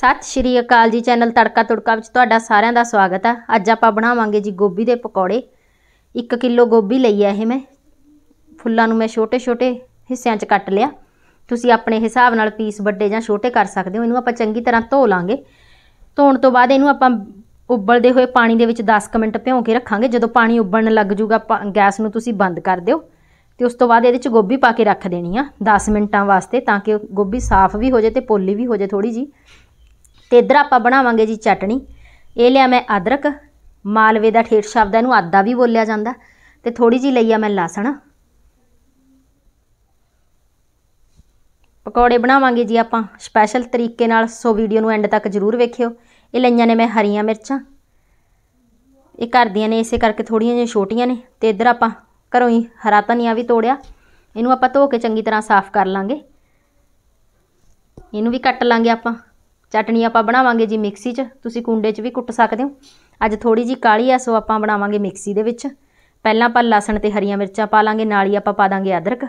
ਸਤਿ ਸ਼੍ਰੀ ਅਕਾਲ ਜੀ ਚੈਨਲ ਤੜਕਾ ਤੁੜਕਾ ਵਿੱਚ ਤੁਹਾਡਾ ਸਾਰਿਆਂ ਦਾ ਸਵਾਗਤ ਹੈ ਅੱਜ ਆਪਾਂ ਬਣਾਵਾਂਗੇ ਜੀ ਗੋਭੀ ਦੇ ਪਕੌੜੇ 1 ਕਿਲੋ ਗੋਭੀ ਲਈ ਹੈ ਇਹ ਮੈਂ ਫੁੱਲਾਂ ਨੂੰ ਮੈਂ ਛੋਟੇ-ਛੋਟੇ ਹਿੱਸਿਆਂ 'ਚ ਕੱਟ ਲਿਆ ਤੁਸੀਂ ਆਪਣੇ ਹਿਸਾਬ ਨਾਲ ਪੀਸ ਵੱਡੇ ਜਾਂ ਛੋਟੇ ਕਰ ਸਕਦੇ ਹੋ ਇਹਨੂੰ ਆਪਾਂ ਚੰਗੀ ਤਰ੍ਹਾਂ ਧੋ ਲਾਂਗੇ ਧੋਣ ਤੋਂ ਬਾਅਦ ਇਹਨੂੰ ਆਪਾਂ ਉਬਲਦੇ ਹੋਏ ਪਾਣੀ ਦੇ ਵਿੱਚ 10 ਮਿੰਟ ਭਿਉਂ ਕੇ ਰੱਖਾਂਗੇ ਜਦੋਂ ਪਾਣੀ ਉਬਲਣ ਲੱਗ ਜਾਊਗਾ ਗੈਸ ਨੂੰ ਤੁਸੀਂ ਬੰਦ ਕਰ ਦਿਓ ਤੇ ਉਸ ਤੋਂ ਬਾਅਦ ਇਹਦੇ 'ਚ ਗੋਭੀ ਪਾ ਕੇ ਰੱਖ ਦੇਣੀ ਆ 10 ਮਿੰਟਾਂ ਵਾਸਤੇ ਤਾਂ ਕਿ ਗੋਭੀ ਸਾਫ਼ ਵੀ ਹੋ ਜਾਏ ਤੇ ਪੋਲੀ ਵੀ ਹੋ ਜਾਏ ਥੋੜੀ ਜੀ ਤੇ ਇਧਰ ਆਪਾਂ ਬਣਾਵਾਂਗੇ ਜੀ ਚਟਣੀ ਇਹ ਲਿਆ ਮੈਂ ਅਦਰਕ ਮਾਲਵੇ ਦਾ ਠੇਠ ਸ਼ਬਦ ਇਹਨੂੰ ਆਦਾ ਵੀ ਬੋਲਿਆ ਜਾਂਦਾ ਤੇ ਥੋੜੀ ਜੀ ਲਈ ਆ ਮੈਂ ਲਸਣ ਪਕੌੜੇ ਬਣਾਵਾਂਗੇ ਜੀ ਆਪਾਂ ਸਪੈਸ਼ਲ ਤਰੀਕੇ ਨਾਲ ਸੋ ਵੀਡੀਓ ਨੂੰ ਐਂਡ ਤੱਕ ਜ਼ਰੂਰ ਵੇਖਿਓ ਇਹ ਲਈਆਂ ਨੇ ਮੈਂ ਹਰੀਆਂ ਮਿਰਚਾਂ ਇਹ ਕਰਦੀਆਂ ਨੇ ਇਸੇ ਕਰਕੇ ਥੋੜੀਆਂ ਜਿਹੀਆਂ ਛੋਟੀਆਂ ਨੇ ਤੇ ਇਧਰ ਆਪਾਂ ਘਰੋਂ ਹੀ ਹਰਾ ਧਨੀਆ ਵੀ ਤੋੜਿਆ ਇਹਨੂੰ ਆਪਾਂ ਧੋ ਕੇ ਚੰਗੀ ਤਰ੍ਹਾਂ ਸਾਫ਼ ਕਰ ਲਾਂਗੇ ਇਹਨੂੰ ਵੀ ਕੱਟ ਲਾਂਗੇ ਆਪਾਂ ਚਟਣੀ ਆਪਾਂ ਬਣਾਵਾਂਗੇ ਜੀ ਮਿਕਸੀ 'ਚ ਤੁਸੀਂ ਕੁੰਡੇ 'ਚ ਵੀ ਕੁੱਟ ਸਕਦੇ ਹੋ ਅੱਜ ਥੋੜੀ ਜੀ ਕਾਲੀ ਆ ਸੋ ਆਪਾਂ ਬਣਾਵਾਂਗੇ ਮਿਕਸੀ ਦੇ ਵਿੱਚ ਪਹਿਲਾਂ ਆਪਾਂ ਲਸਣ ਤੇ ਹਰੀਆਂ ਮਿਰਚਾਂ ਪਾ ਲਾਂਗੇ ਨਾਲ ਹੀ ਆਪਾਂ ਪਾ ਦਾਂਗੇ ਅਦਰਕ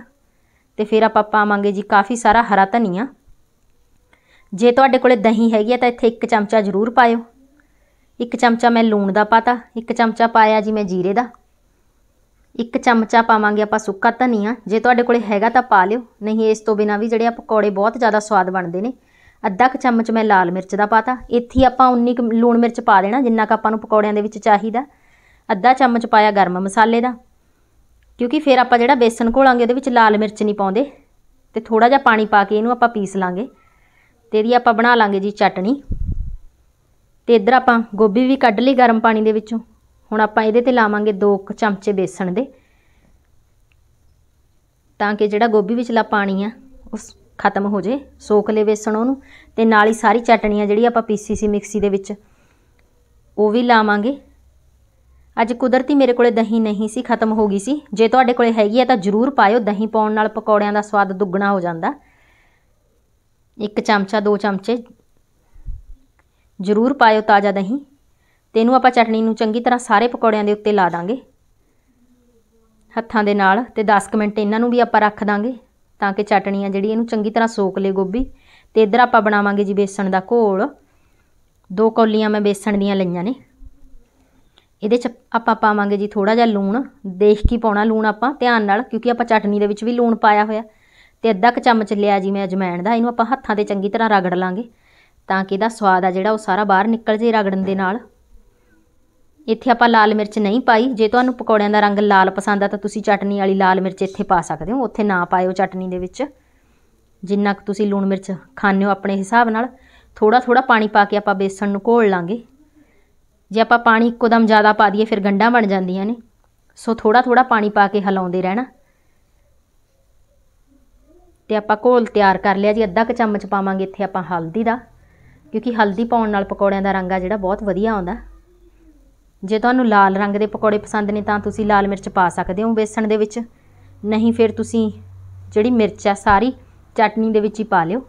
ਤੇ ਫਿਰ ਆਪਾਂ ਪਾਵਾਂਗੇ ਜੀ ਕਾਫੀ ਸਾਰਾ ਹਰਾ ਧਨੀਆ ਜੇ ਤੁਹਾਡੇ ਕੋਲੇ ਦਹੀਂ ਹੈਗੀ ਆ ਤਾਂ ਇੱਥੇ ਇੱਕ ਚਮਚਾ ਜ਼ਰੂਰ ਪਾਇਓ ਇੱਕ ਚਮਚਾ ਮੈਂ ਲੂਣ ਦਾ ਪਾਤਾ ਇੱਕ ਚਮਚਾ ਪਾਇਆ ਜੀ ਮੈਂ ਜੀਰੇ ਦਾ ਇੱਕ ਚਮਚਾ ਪਾਵਾਂਗੇ ਆਪਾਂ ਸੁੱਕਾ ਧਨੀਆ ਜੇ ਤੁਹਾਡੇ ਕੋਲੇ ਹੈਗਾ ਤਾਂ ਪਾ ਲਿਓ ਨਹੀਂ ਇਸ ਤੋਂ ਬਿਨਾ ਵੀ ਜਿਹੜੇ ਆ ਪਕੌੜੇ ਬਹੁਤ ਜ਼ਿਆਦਾ ਸਵਾਦ ਬਣਦੇ ਨੇ ਅੱਧਾ ਕ ਚਮਚ ਮੈਂ ਲਾਲ ਮਿਰਚ ਦਾ ਪਾਤਾ ਇੱਥੇ ਆਪਾਂ 19 ਲੂਣ ਮਿਰਚ ਪਾ ਦੇਣਾ ਜਿੰਨਾ ਕ ਆਪਾਂ ਨੂੰ ਪਕੌੜਿਆਂ ਦੇ ਵਿੱਚ ਚਾਹੀਦਾ ਅੱਧਾ ਚਮਚ ਪਾਇਆ ਗਰਮ ਮਸਾਲੇ ਦਾ ਕਿਉਂਕਿ ਫਿਰ ਆਪਾਂ ਜਿਹੜਾ ਬੇਸਨ ਘੋਲਾਂਗੇ ਉਹਦੇ ਵਿੱਚ ਲਾਲ ਮਿਰਚ ਨਹੀਂ ਪਾਉਂਦੇ ਤੇ ਥੋੜਾ ਜਿਹਾ ਪਾਣੀ ਪਾ ਕੇ ਇਹਨੂੰ ਆਪਾਂ ਪੀਸ ਲਾਂਗੇ ਤੇ ਇਹਦੀ ਆਪਾਂ ਬਣਾ ਲਾਂਗੇ ਜੀ ਚਟਣੀ ਤੇ ਇੱਧਰ ਆਪਾਂ ਗੋਭੀ ਵੀ ਕੱਢ ਲਈ ਗਰਮ ਪਾਣੀ ਦੇ ਵਿੱਚੋਂ ਹੁਣ ਆਪਾਂ ਇਹਦੇ ਤੇ ਲਾਵਾਂਗੇ 2 ਚਮਚੇ ਬੇਸਣ ਦੇ ਤਾਂ ਕਿ ਜਿਹੜਾ ਗੋਭੀ ਵਿੱਚਲਾ ਪਾਣੀ ਆ ਉਸ ਖਤਮ ਹੋ ਜੇ ਸੋਖ ਲੈ ਵੇਸਣ ਉਹਨੂੰ ਤੇ ਨਾਲ ਹੀ ਸਾਰੀ ਚਟਣੀਆਂ ਜਿਹੜੀ ਆਪਾਂ ਪੀਸੀ ਸੀ ਮਿਕਸੀ ਦੇ ਵਿੱਚ ਉਹ ਵੀ ਲਾਵਾਂਗੇ ਅੱਜ ਕੁਦਰਤੀ ਮੇਰੇ ਕੋਲੇ ਦਹੀਂ ਨਹੀਂ ਸੀ ਖਤਮ ਹੋ ਗਈ ਸੀ ਜੇ ਤੁਹਾਡੇ ਕੋਲੇ ਹੈਗੀ ਹੈ ਤਾਂ ਜਰੂਰ ਪਾਇਓ ਦਹੀਂ ਪਾਉਣ ਨਾਲ ਪਕੌੜਿਆਂ ਦਾ ਸਵਾਦ ਦੁੱਗਣਾ ਹੋ ਜਾਂਦਾ ਇੱਕ ਚਮਚਾ ਦੋ ਚਮਚੇ ਜਰੂਰ ਪਾਇਓ ਤਾਜ਼ਾ ਦਹੀਂ ਤੇ ਇਹਨੂੰ ਆਪਾਂ ਚਟਣੀ ਨੂੰ ਚੰਗੀ ਤਰ੍ਹਾਂ ਸਾਰੇ ਪਕੌੜਿਆਂ ਦੇ ਉੱਤੇ ਲਾ ਦਾਂਗੇ ਹੱਥਾਂ ਦੇ ਨਾਲ ਤੇ 10 ਮਿੰਟ ਇਹਨਾਂ ਨੂੰ ਵੀ ਆਪਾਂ ਰੱਖ ਦਾਂਗੇ ਤਾਂ ਕਿ ਚਟਣੀ ਆ ਜਿਹੜੀ ਇਹਨੂੰ ਚੰਗੀ ਤਰ੍ਹਾਂ ਸੋਕ ਲੇ ਗੋਭੀ ਤੇ ਇਧਰ ਆਪਾਂ ਬਣਾਵਾਂਗੇ ਜੀ ਬੇਸਣ ਦਾ ਘੋਲ ਦੋ ਕੌਲੀਆਂ ਮੈਂ ਬੇਸਣ ਦੀਆਂ ਲਈਆਂ ਨੇ ਇਹਦੇ ਚ ਆਪਾਂ ਪਾਵਾਂਗੇ ਜੀ ਥੋੜਾ ਜਿਹਾ ਲੂਣ ਦੇਖ ਕੇ ਪਾਉਣਾ ਲੂਣ ਆਪਾਂ ਧਿਆਨ ਨਾਲ ਕਿਉਂਕਿ ਆਪਾਂ ਚਟਨੀ ਦੇ ਵਿੱਚ ਵੀ ਲੂਣ ਪਾਇਆ ਹੋਇਆ ਤੇ ਅੱਧਾ ਕ ਚਮਚ ਲਿਆ ਜੀ ਮੈਂ ਅਜਮੈਣ ਦਾ ਇਹਨੂੰ ਆਪਾਂ ਹੱਥਾਂ ਤੇ ਚੰਗੀ ਤਰ੍ਹਾਂ ਰਗੜ ਲਾਂਗੇ ਤਾਂ ਕਿ ਇਹਦਾ ਸਵਾਦ ਆ ਜਿਹੜਾ ਉਹ ਸਾਰਾ ਬਾਹਰ ਨਿਕਲ ਜੇ ਰਗੜਨ ਦੇ ਨਾਲ ਇੱਥੇ ਆਪਾਂ ਲਾਲ ਮਿਰਚ ਨਹੀਂ ਪਾਈ ਜੇ ਤੁਹਾਨੂੰ ਪਕੌੜਿਆਂ ਦਾ ਰੰਗ ਲਾਲ ਪਸੰਦ ਆ ਤਾਂ ਤੁਸੀਂ ਚਟਨੀ ਵਾਲੀ ਲਾਲ ਮਿਰਚ ਇੱਥੇ ਪਾ ਸਕਦੇ ਹੋ ਉੱਥੇ ਨਾ ਪਾਇਓ ਚਟਨੀ ਦੇ ਵਿੱਚ ਜਿੰਨਾ ਕੁ ਤੁਸੀਂ ਲੂਣ ਮਿਰਚ ਖਾਣਿਓ ਆਪਣੇ ਹਿਸਾਬ ਨਾਲ ਥੋੜਾ ਥੋੜਾ ਪਾਣੀ ਪਾ ਕੇ ਆਪਾਂ ਬੇਸਣ ਨੂੰ ਘੋਲ ਲਾਂਗੇ ਜੇ ਆਪਾਂ ਪਾਣੀ ਇੱਕੋ ਜ਼ਿਆਦਾ ਪਾ ਦਈਏ ਫਿਰ ਗੰਡਾ ਬਣ ਜਾਂਦੀਆਂ ਨੇ ਸੋ ਥੋੜਾ ਥੋੜਾ ਪਾਣੀ ਪਾ ਕੇ ਹਲਾਉਂਦੇ ਰਹਿਣਾ ਤੇ ਆਪਾਂ ਘੋਲ ਤਿਆਰ ਕਰ ਲਿਆ ਜੀ ਅੱਧਾ ਕ ਚਮਚ ਪਾਵਾਂਗੇ ਇੱਥੇ ਆਪਾਂ ਹਲਦੀ ਦਾ ਕਿਉਂਕਿ ਹਲਦੀ ਪਾਉਣ ਨਾਲ ਪਕੌੜਿਆਂ ਦਾ ਰੰਗ ਆ ਜਿਹੜਾ ਬਹੁਤ ਵਧੀਆ ਆਉਂਦਾ ਜੇ ਤੁਹਾਨੂੰ ਲਾਲ ਰੰਗ ਦੇ ਪਕੌੜੇ ਪਸੰਦ ਨੇ ਤਾਂ ਤੁਸੀਂ ਲਾਲ ਮਿਰਚ ਪਾ ਸਕਦੇ ਹੋ ਬੇਸਣ ਦੇ ਵਿੱਚ ਨਹੀਂ ਫਿਰ ਤੁਸੀਂ ਜਿਹੜੀ ਮਿਰਚ ਆ ਸਾਰੀ ਚਟਨੀ ਦੇ ਵਿੱਚ ਹੀ ਪਾ ਲਿਓ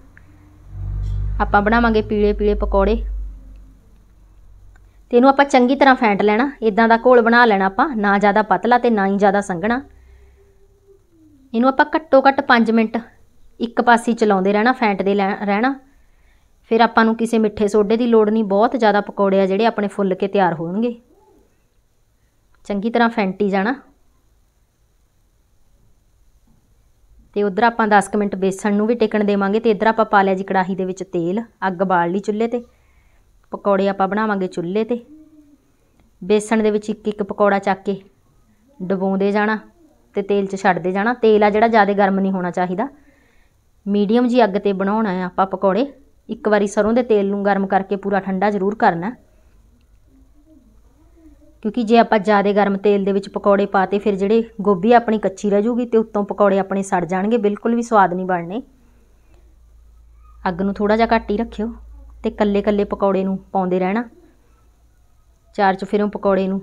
ਆਪਾਂ ਬਣਾਵਾਂਗੇ ਪੀਲੇ ਪੀਲੇ ਪਕੌੜੇ ਤੇ ਇਹਨੂੰ ਆਪਾਂ ਚੰਗੀ ਤਰ੍ਹਾਂ ਫੈਂਟ ਲੈਣਾ ਇਦਾਂ ਦਾ ਘੋਲ ਬਣਾ ਲੈਣਾ ਆਪਾਂ ਨਾ ਜ਼ਿਆਦਾ ਪਤਲਾ ਤੇ ਨਾ ਹੀ ਜ਼ਿਆਦਾ ਸੰਘਣਾ ਇਹਨੂੰ ਆਪਾਂ ਘੱਟੋ ਘੱਟ 5 ਮਿੰਟ ਇੱਕ ਪਾਸੇ ਚਲਾਉਂਦੇ ਰਹਿਣਾ ਫੈਂਟ ਦੇ ਰਹਿਣਾ ਫਿਰ ਆਪਾਂ ਨੂੰ ਕਿਸੇ ਮਿੱਠੇ ਸੋਡੇ ਦੀ ਲੋੜ ਨਹੀਂ ਬਹੁਤ ਜ਼ਿਆਦਾ ਪਕੌੜੇ ਆ ਜਿਹੜੇ ਆਪਣੇ ਫੁੱਲ ਕੇ ਤਿਆਰ ਹੋਣਗੇ ਚੰਗੀ ਤਰ੍ਹਾਂ ਫੈਂਟੀ ਜਾਣਾ ਤੇ ਉਧਰ ਆਪਾਂ 10 ਮਿੰਟ ਬੇਸਣ ਨੂੰ ਵੀ ਟਿਕਣ ਦੇਵਾਂਗੇ ਤੇ ਇਧਰ ਆਪਾਂ ਪਾ ਲਿਆ ਜੀ ਕੜਾਹੀ ਦੇ ਵਿੱਚ ਤੇਲ ਅੱਗ ਬਾਲ ਲਈ ਚੁੱਲ੍ਹੇ ਤੇ ਪਕੌੜੇ ਆਪਾਂ ਬਣਾਵਾਂਗੇ ਚੁੱਲ੍ਹੇ ਤੇ ਬੇਸਣ ਦੇ ਵਿੱਚ ਇੱਕ ਇੱਕ ਪਕੌੜਾ ਚੱਕ ਕੇ ਡਬੋਉਂਦੇ ਜਾਣਾ ਤੇ ਤੇਲ 'ਚ ਛੱਡਦੇ ਜਾਣਾ ਤੇਲ ਆ ਜਿਹੜਾ ਜ਼ਿਆਦਾ ਗਰਮ ਨਹੀਂ ਹੋਣਾ ਚਾਹੀਦਾ ਮੀਡੀਅਮ ਜੀ ਅੱਗ ਤੇ ਬਣਾਉਣਾ ਹੈ ਆਪਾਂ ਪਕੌੜੇ ਇੱਕ ਵਾਰੀ ਸਰੋਂ ਦੇ ਤੇਲ ਨੂੰ ਗਰਮ ਕਰਕੇ ਪੂਰਾ ਠੰਡਾ ਜ਼ਰੂਰ ਕਰਨਾ ਕਿਉਂਕਿ ਜੇ ਆਪਾਂ ਜ਼ਿਆਦਾ ਗਰਮ ਤੇਲ ਦੇ ਵਿੱਚ ਪਕੌੜੇ ਪਾਤੇ ਫਿਰ ਜਿਹੜੇ ਗੋਭੀ ਆਪਣੀ ਕੱਚੀ ਰਹਿ ਜੂਗੀ ਤੇ ਉੱਤੋਂ ਪਕੌੜੇ ਆਪਣੇ ਸੜ ਜਾਣਗੇ ਬਿਲਕੁਲ ਵੀ ਸਵਾਦ ਨਹੀਂ ਬਣਨੇ ਅੱਗ ਨੂੰ ਥੋੜਾ ਜਿਹਾ ਘੱਟ ਹੀ ਰੱਖਿਓ ਤੇ ਕੱਲੇ-ਕੱਲੇ ਪਕੌੜੇ ਨੂੰ ਪਾਉਂਦੇ ਰਹਿਣਾ ਚਾਰ ਚੁਫੇਰੋਂ ਪਕੌੜੇ ਨੂੰ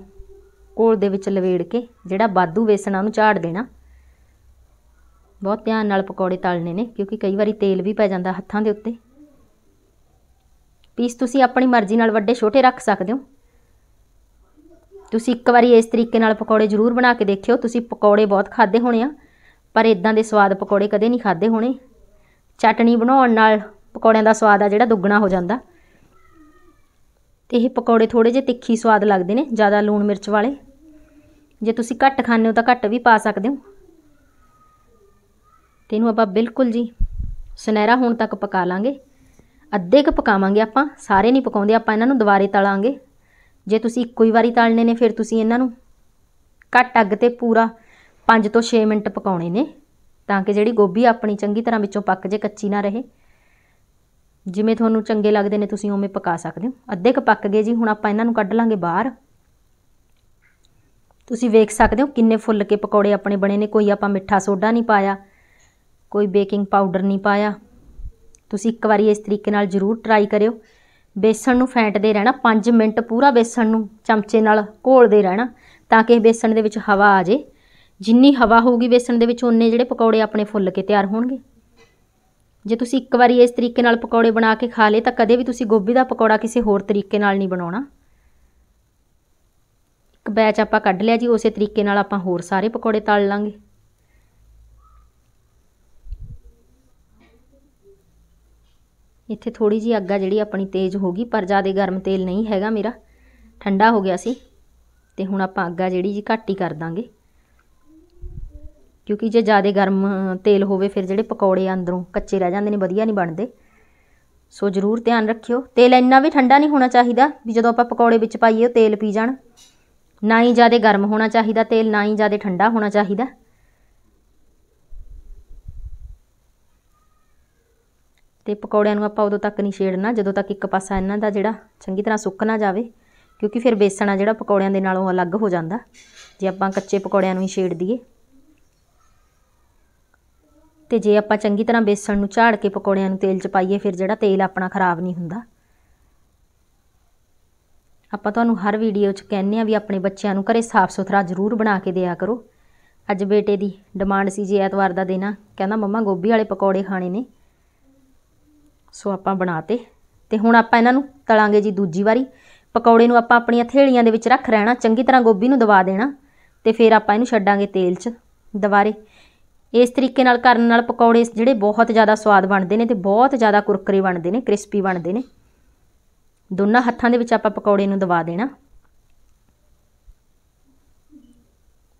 ਕੋਲ ਦੇ ਵਿੱਚ ਲਵੇੜ ਕੇ ਜਿਹੜਾ ਬਾਦੂ ਵੇਸਣਾ ਨੂੰ ਉਹਨੂੰ ਝਾੜ ਦੇਣਾ ਬਹੁਤ ਧਿਆਨ ਨਾਲ ਪਕੌੜੇ ਤਲਨੇ ਨੇ ਕਿਉਂਕਿ ਕਈ ਵਾਰੀ ਤੇਲ ਵੀ ਪੈ ਜਾਂਦਾ ਹੱਥਾਂ ਦੇ ਉੱਤੇ ਪੀਸ ਤੁਸੀਂ ਆਪਣੀ ਮਰਜ਼ੀ ਨਾਲ ਵੱਡੇ ਛੋਟੇ ਰੱਖ ਸਕਦੇ ਹੋ ਤੁਸੀਂ ਇੱਕ ਵਾਰੀ ਇਸ ਤਰੀਕੇ ਨਾਲ ਪਕੌੜੇ ਜ਼ਰੂਰ ਬਣਾ ਕੇ ਦੇਖਿਓ ਤੁਸੀਂ ਪਕੌੜੇ ਬਹੁਤ ਖਾਦੇ ਹੋਣੇ ਆ ਪਰ ਇਦਾਂ ਦੇ ਸਵਾਦ ਪਕੌੜੇ ਕਦੇ ਨਹੀਂ ਖਾਦੇ ਹੋਣੇ ਚਟਣੀ ਬਣਾਉਣ ਨਾਲ ਪਕੌੜਿਆਂ ਦਾ ਸਵਾਦ ਆ ਜਿਹੜਾ ਦੁੱਗਣਾ ਹੋ ਜਾਂਦਾ ਤੇ ਇਹ ਪਕੌੜੇ ਥੋੜੇ ਜਿਹਾ ਤਿੱਖੀ ਸਵਾਦ ਲੱਗਦੇ ਨੇ ਜ਼ਿਆਦਾ ਲੂਣ ਮਿਰਚ ਵਾਲੇ ਜੇ ਤੁਸੀਂ ਘੱਟ ਖਾਣੇ ਹੋ ਤਾਂ ਘੱਟ ਵੀ ਪਾ ਸਕਦੇ ਹੋ ਤੇ ਇਹਨੂੰ ਆਪਾਂ ਬਿਲਕੁਲ ਜੀ ਸੁਨਹਿਰਾ ਹੋਣ ਤੱਕ ਪਕਾ ਲਾਂਗੇ ਅੱਧੇ ਕ ਪਕਾਵਾਂਗੇ ਆਪਾਂ ਸਾਰੇ ਨਹੀਂ ਪਕਾਉਂਦੇ ਆਪਾਂ ਇਹਨਾਂ ਨੂੰ ਦੁਬਾਰੇ ਤਲਾਂਗੇ ਜੇ ਤੁਸੀਂ ਇੱਕੋ ਹੀ ਵਾਰੀ ਤਾਲਨੇ ਨੇ ਫਿਰ ਤੁਸੀਂ ਇਹਨਾਂ ਨੂੰ ਘੱਟ ਅੱਗ ਤੇ ਪੂਰਾ 5 ਤੋਂ 6 ਮਿੰਟ ਪਕਾਉਣੇ ਨੇ ਤਾਂ ਕਿ ਜਿਹੜੀ ਗੋਭੀ ਆਪਣੀ ਚੰਗੀ ਤਰ੍ਹਾਂ ਵਿੱਚੋਂ ਪੱਕ ਜੇ ਕੱਚੀ ਨਾ ਰਹੇ ਜਿਵੇਂ ਤੁਹਾਨੂੰ ਚੰਗੇ ਲੱਗਦੇ ਨੇ ਤੁਸੀਂ ਉਵੇਂ ਪਕਾ ਸਕਦੇ ਹੋ ਅੱਧੇ ਕ ਪੱਕ ਗਏ ਜੀ ਹੁਣ ਆਪਾਂ ਇਹਨਾਂ ਨੂੰ ਕੱਢ ਲਾਂਗੇ ਬਾਹਰ ਤੁਸੀਂ ਵੇਖ ਸਕਦੇ ਹੋ ਕਿੰਨੇ ਫੁੱਲ ਕੇ ਪਕੌੜੇ ਆਪਣੇ ਬਣੇ ਨੇ ਕੋਈ ਆਪਾਂ ਮਿੱਠਾ ਸੋਡਾ ਨਹੀਂ ਪਾਇਆ ਕੋਈ ਬੇਕਿੰਗ ਪਾਊਡਰ ਨਹੀਂ ਪਾਇਆ ਤੁਸੀਂ ਇੱਕ ਵਾਰੀ ਇਸ ਤਰੀਕੇ ਨਾਲ ਜ਼ਰੂਰ ਟਰਾਈ ਕਰਿਓ ਬੇਸਣ ਨੂੰ ਫੈਂਟਦੇ ਰਹਿਣਾ 5 ਮਿੰਟ ਪੂਰਾ ਬੇਸਣ ਨੂੰ ਚਮਚੇ ਨਾਲ ਘੋਲਦੇ ਰਹਿਣਾ ਤਾਂ ਕਿ ਬੇਸਣ ਦੇ ਵਿੱਚ ਹਵਾ ਆ ਜੇ ਜਿੰਨੀ ਹਵਾ ਹੋਊਗੀ ਬੇਸਣ ਦੇ ਵਿੱਚ ਉਨੇ ਜਿਹੜੇ ਪਕੌੜੇ ਆਪਣੇ ਫੁੱਲ ਕੇ ਤਿਆਰ ਹੋਣਗੇ ਜੇ ਤੁਸੀਂ ਇੱਕ ਵਾਰੀ ਇਸ ਤਰੀਕੇ ਨਾਲ ਪਕੌੜੇ ਬਣਾ ਕੇ ਖਾ ਲਏ ਤਾਂ ਕਦੇ ਵੀ ਤੁਸੀਂ ਗੋਭੀ ਦਾ ਪਕੌੜਾ ਕਿਸੇ ਹੋਰ ਤਰੀਕੇ ਨਾਲ ਨਹੀਂ ਬਣਾਉਣਾ ਇੱਕ ਬੈਚ ਆਪਾਂ ਕੱਢ ਲਿਆ ਜੀ ਉਸੇ ਤਰੀਕੇ ਨਾਲ ਆਪਾਂ ਹੋਰ ਸਾਰੇ ਪਕੌੜੇ ਤਲ ਲਾਂਗੇ ਇੱਥੇ ਥੋੜੀ ਜੀ ਅੱਗਾ ਜਿਹੜੀ ਆਪਣੀ ਤੇਜ਼ ਹੋ ਗਈ ਪਰ ਜ਼ਿਆਦਾ ਗਰਮ ਤੇਲ ਨਹੀਂ ਹੈਗਾ ਮੇਰਾ ਠੰਡਾ ਹੋ ਗਿਆ ਸੀ ਤੇ ਹੁਣ ਆਪਾਂ ਅੱਗਾ ਜਿਹੜੀ ਜੀ ਘੱਟ ਹੀ ਕਰ ਦਾਂਗੇ ਕਿਉਂਕਿ ਜੇ ਜ਼ਿਆਦਾ ਗਰਮ ਤੇਲ ਹੋਵੇ ਫਿਰ ਜਿਹੜੇ ਪਕੌੜੇ ਅੰਦਰੋਂ ਕੱਚੇ ਰਹਿ ਜਾਂਦੇ ਨੇ ਵਧੀਆ ਨਹੀਂ ਬਣਦੇ ਸੋ ਜ਼ਰੂਰ ਧਿਆਨ ਰੱਖਿਓ ਤੇਲ ਇੰਨਾ ਵੀ ਠੰਡਾ ਨਹੀਂ ਹੋਣਾ ਚਾਹੀਦਾ ਵੀ ਜਦੋਂ ਆਪਾਂ ਪਕੌੜੇ ਵਿੱਚ ਪਾਈਏ ਉਹ ਤੇਲ ਪੀ ਜਾਣ ਨਾ ਹੀ ਜ਼ਿਆਦਾ ਗਰਮ ਹੋਣਾ ਚਾਹੀਦਾ ਤੇਲ ਨਾ ਹੀ ਜ਼ਿਆਦਾ ਠੰਡਾ ਹੋਣਾ ਚਾਹੀਦਾ ਤੇ ਪਕੌੜਿਆਂ ਨੂੰ ਆਪਾਂ ਉਦੋਂ ਤੱਕ ਨਹੀਂ ਛੇੜਨਾ ਜਦੋਂ ਤੱਕ ਇੱਕ ਪਾਸਾ ਇਹਨਾਂ ਦਾ ਜਿਹੜਾ ਚੰਗੀ ਤਰ੍ਹਾਂ ਸੁੱਕ ਨਾ ਜਾਵੇ ਕਿਉਂਕਿ ਫਿਰ ਬੇਸਣ ਆ ਜਿਹੜਾ ਪਕੌੜਿਆਂ ਦੇ ਨਾਲੋਂ ਅਲੱਗ ਹੋ ਜਾਂਦਾ ਜੇ ਆਪਾਂ ਕੱਚੇ ਪਕੌੜਿਆਂ ਨੂੰ ਹੀ ਛੇੜ ਦਈਏ ਤੇ ਜੇ ਆਪਾਂ ਚੰਗੀ ਤਰ੍ਹਾਂ ਬੇਸਣ ਨੂੰ ਝਾੜ ਕੇ ਪਕੌੜਿਆਂ ਨੂੰ ਤੇਲ 'ਚ ਪਾਈਏ ਫਿਰ ਜਿਹੜਾ ਤੇਲ ਆਪਣਾ ਖਰਾਬ ਨਹੀਂ ਹੁੰਦਾ ਆਪਾਂ ਤੁਹਾਨੂੰ ਹਰ ਵੀਡੀਓ 'ਚ ਕਹਿੰਨੇ ਆ ਵੀ ਆਪਣੇ ਬੱਚਿਆਂ ਨੂੰ ਘਰੇ ਸਾਫ਼ ਸੁਥਰਾ ਜ਼ਰੂਰ ਬਣਾ ਕੇ ਦਿਆ ਕਰੋ ਅੱਜ ਬੇਟੇ ਦੀ ਡਿਮਾਂਡ ਸੀ ਜੇ ਐਤਵਾਰ ਦਾ ਦੇਣਾ ਕਹਿੰਦਾ ਮੰਮਾ ਗੋਭੀ ਵਾਲੇ ਪਕੌੜੇ ਖਾਣੇ ਨੇ ਸੋ ਆਪਾਂ ਬਣਾਤੇ ਤੇ ਹੁਣ ਆਪਾਂ ਇਹਨਾਂ ਨੂੰ ਤਲਾਂਗੇ ਜੀ ਦੂਜੀ ਵਾਰੀ ਪਕੌੜੇ ਨੂੰ ਆਪਾਂ ਆਪਣੀਆਂ ਥੇਲੀਆਂ ਦੇ ਵਿੱਚ ਰੱਖ ਰਹਿਣਾ ਚੰਗੀ ਤਰ੍ਹਾਂ ਗੋਭੀ ਨੂੰ ਦਬਾ ਦੇਣਾ ਤੇ ਫਿਰ ਆਪਾਂ ਇਹਨੂੰ ਛੱਡਾਂਗੇ ਤੇਲ 'ਚ ਦੁਬਾਰੇ ਇਸ ਤਰੀਕੇ ਨਾਲ ਕਰਨ ਨਾਲ ਪਕੌੜੇ ਜਿਹੜੇ ਬਹੁਤ ਜ਼ਿਆਦਾ ਸਵਾਦ ਬਣਦੇ ਨੇ ਤੇ ਬਹੁਤ ਜ਼ਿਆਦਾ ਕੁਰਕਰੇ ਬਣਦੇ ਨੇ ਕ੍ਰਿਸਪੀ ਬਣਦੇ ਨੇ ਦੋਨਾਂ ਹੱਥਾਂ ਦੇ ਵਿੱਚ ਆਪਾਂ ਪਕੌੜੇ ਨੂੰ ਦਬਾ ਦੇਣਾ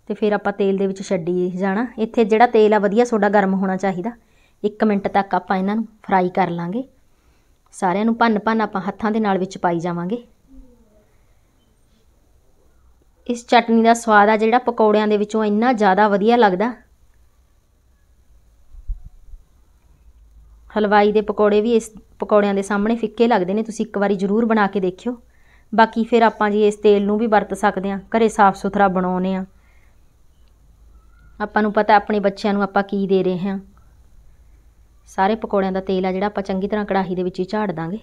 ਤੇ ਫਿਰ ਆਪਾਂ ਤੇਲ ਦੇ ਵਿੱਚ ਛੱਡੀ ਜਾਣਾ ਇੱਥੇ ਜਿਹੜਾ ਤੇਲ ਆ ਵਧੀਆ ਸੋਡਾ ਗਰਮ ਹੋਣਾ ਚਾਹੀਦਾ 1 ਮਿੰਟ ਤੱਕ ਆਪਾਂ ਇਹਨਾਂ ਨੂੰ ਫਰਾਈ ਕਰ ਲਾਂਗੇ ਸਾਰਿਆਂ ਨੂੰ ਭੰਨ ਭੰਨ ਆਪਾਂ ਹੱਥਾਂ ਦੇ ਨਾਲ ਵਿੱਚ ਪਾਈ ਜਾਵਾਂਗੇ ਇਸ ਚਟਨੀ ਦਾ ਸਵਾਦ ਆ ਜਿਹੜਾ ਪਕੌੜਿਆਂ ਦੇ ਵਿੱਚੋਂ ਇੰਨਾ ਜ਼ਿਆਦਾ ਵਧੀਆ ਲੱਗਦਾ ਹਲਵਾਈ ਦੇ ਪਕੌੜੇ ਵੀ ਇਸ ਪਕੌੜਿਆਂ ਦੇ ਸਾਹਮਣੇ ਫਿੱਕੇ ਲੱਗਦੇ ਨੇ ਤੁਸੀਂ ਇੱਕ ਵਾਰੀ ਜ਼ਰੂਰ ਬਣਾ ਕੇ ਦੇਖਿਓ ਬਾਕੀ ਫਿਰ ਆਪਾਂ ਜੀ ਇਸ ਤੇਲ ਨੂੰ ਵੀ ਵਰਤ ਸਕਦੇ ਆ ਘਰੇ ਸਾਫ਼ ਸੁਥਰਾ ਬਣਾਉਨੇ ਆ ਆਪਾਂ ਨੂੰ ਪਤਾ ਆਪਣੇ ਬੱਚਿਆਂ ਨੂੰ ਆਪਾਂ ਕੀ ਦੇ ਰਹੇ ਹਾਂ ਸਾਰੇ ਪਕੌੜਿਆਂ ਦਾ ਤੇਲ ਆ ਜਿਹੜਾ ਆਪਾਂ ਚੰਗੀ ਤਰ੍ਹਾਂ ਕੜਾਹੀ ਦੇ ਵਿੱਚ ਹੀ ਝਾੜ ਦਾਂਗੇ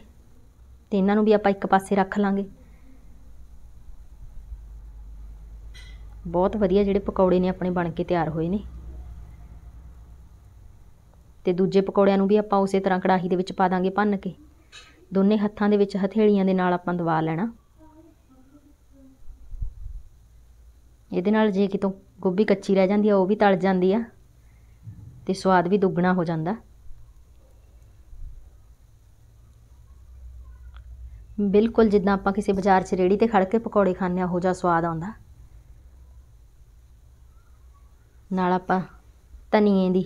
ਤੇ ਇਹਨਾਂ ਨੂੰ ਵੀ ਆਪਾਂ ਇੱਕ ਪਾਸੇ ਰੱਖ ਲਾਂਗੇ ਬਹੁਤ ਵਧੀਆ ਜਿਹੜੇ ਪਕੌੜੇ ਨੇ ਆਪਣੇ ਬਣ ਕੇ ਤਿਆਰ ਹੋਏ ਨੇ ਤੇ ਦੂਜੇ ਪਕੌੜਿਆਂ ਨੂੰ ਵੀ ਆਪਾਂ ਉਸੇ ਤਰ੍ਹਾਂ ਕੜਾਹੀ ਦੇ ਵਿੱਚ ਪਾ ਦਾਂਗੇ ਭੰਨ ਕੇ ਦੋਨੇ ਹੱਥਾਂ ਦੇ ਵਿੱਚ ਹਥੇਲੀਆਂ ਦੇ ਨਾਲ ਆਪਾਂ ਦਬਾ ਲੈਣਾ ਇਹਦੇ ਨਾਲ ਜੇ ਕਿਤੋਂ ਗੋਭੀ ਕੱਚੀ ਰਹਿ ਜਾਂਦੀ ਆ ਉਹ ਵੀ ਤਲ ਜਾਂਦੀ ਆ ਤੇ ਸਵਾਦ ਵੀ ਦੁੱਗਣਾ ਹੋ ਜਾਂਦਾ ਬਿਲਕੁਲ ਜਿੱਦਾਂ ਆਪਾਂ ਕਿਸੇ ਬਾਜ਼ਾਰ 'ਚ ਰੇੜੀ ਤੇ ਖੜ ਕੇ ਪਕੌੜੇ ਖਾਂਦੇ ਆ ਉਹ ਜਿਹਾ ਸਵਾਦ ਆਉਂਦਾ ਨਾਲ ਆਪਾਂ ਧਨੀਏ ਦੀ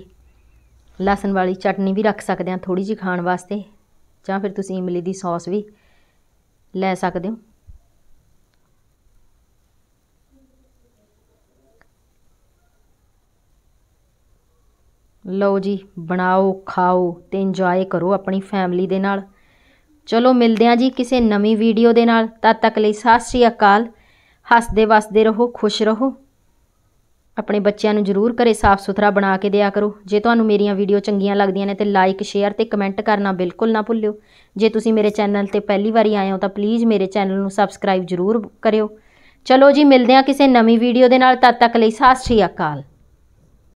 ਲਸਣ ਵਾਲੀ ਚਟਨੀ ਵੀ ਰੱਖ ਸਕਦੇ ਆ ਥੋੜੀ ਜੀ ਖਾਣ ਵਾਸਤੇ ਜਾਂ ਫਿਰ ਤੁਸੀਂ ਇਮਲੀ ਦੀ ਸੌਸ ਵੀ ਲੈ ਸਕਦੇ ਹੋ ਲਓ ਜੀ ਬਣਾਓ ਖਾਓ ਤੇ ਇੰਜੋਏ ਕਰੋ ਆਪਣੀ ਫੈਮਿਲੀ ਦੇ ਨਾਲ ਚਲੋ ਮਿਲਦੇ ਆਂ ਜੀ ਕਿਸੇ ਨਵੀਂ ਵੀਡੀਓ ਦੇ ਨਾਲ ਤਦ ਤੱਕ ਲਈ ਸਤਿ ਸ੍ਰੀ ਅਕਾਲ ਹੱਸਦੇ ਵਸਦੇ ਰਹੋ ਖੁਸ਼ ਰਹੋ ਆਪਣੇ ਬੱਚਿਆਂ ਨੂੰ ਜ਼ਰੂਰ ਘਰੇ ਸਾਫ਼ ਸੁਥਰਾ ਬਣਾ ਕੇ ਦਿਆ ਕਰੋ ਜੇ ਤੁਹਾਨੂੰ ਮੇਰੀਆਂ ਵੀਡੀਓ ਚੰਗੀਆਂ ਲੱਗਦੀਆਂ ਨੇ ਤੇ ਲਾਈਕ ਸ਼ੇਅਰ ਤੇ ਕਮੈਂਟ ਕਰਨਾ ਬਿਲਕੁਲ ਨਾ ਭੁੱਲਿਓ ਜੇ ਤੁਸੀਂ ਮੇਰੇ ਚੈਨਲ ਤੇ ਪਹਿਲੀ ਵਾਰੀ ਆਏ ਹੋ ਤਾਂ ਪਲੀਜ਼ ਮੇਰੇ ਚੈਨਲ ਨੂੰ ਸਬਸਕ੍ਰਾਈਬ ਜ਼ਰੂਰ ਕਰਿਓ ਚਲੋ ਜੀ ਮਿਲਦੇ ਆਂ ਕਿਸੇ ਨਵੀਂ ਵੀਡੀਓ ਦੇ ਨਾਲ ਤਦ ਤੱਕ ਲਈ ਸਤਿ ਸ਼੍ਰੀ ਅਕਾਲ